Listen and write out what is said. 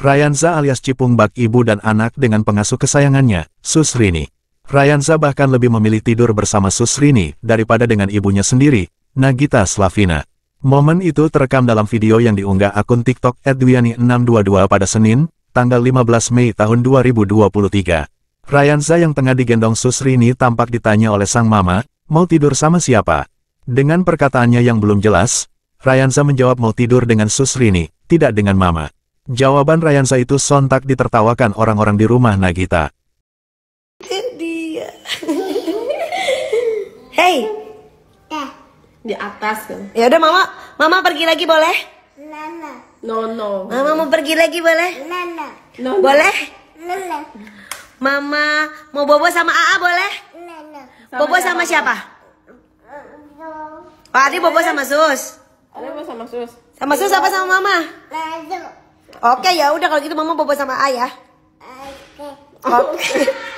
Rayanza alias Cipung bak ibu dan anak dengan pengasuh kesayangannya, Susrini. Rayanza bahkan lebih memilih tidur bersama Susrini daripada dengan ibunya sendiri, Nagita Slavina. Momen itu terekam dalam video yang diunggah akun TikTok edwiani 622 pada Senin, tanggal 15 Mei tahun 2023. Rayanza yang tengah digendong Susrini tampak ditanya oleh sang mama, mau tidur sama siapa? Dengan perkataannya yang belum jelas, Rayanza menjawab mau tidur dengan Susrini, tidak dengan mama. Jawaban Rayansa itu sontak ditertawakan orang-orang di rumah Nagita. Dia. Hei. Di atas kan. Ya udah mama, mama pergi lagi boleh? Nana. No no. Mama mau pergi lagi boleh? Nana. No, no. Boleh? Nana. Mama mau bobo sama AA boleh? Nana. Bobo sama, sama siapa? Pak Adi bobo sama Sus. Ada bobo sama Sus. Sama Sus apa sama Mama? Nana. Oke okay, ya udah kalau gitu mama bobo sama ayah. Oke. Okay. Okay.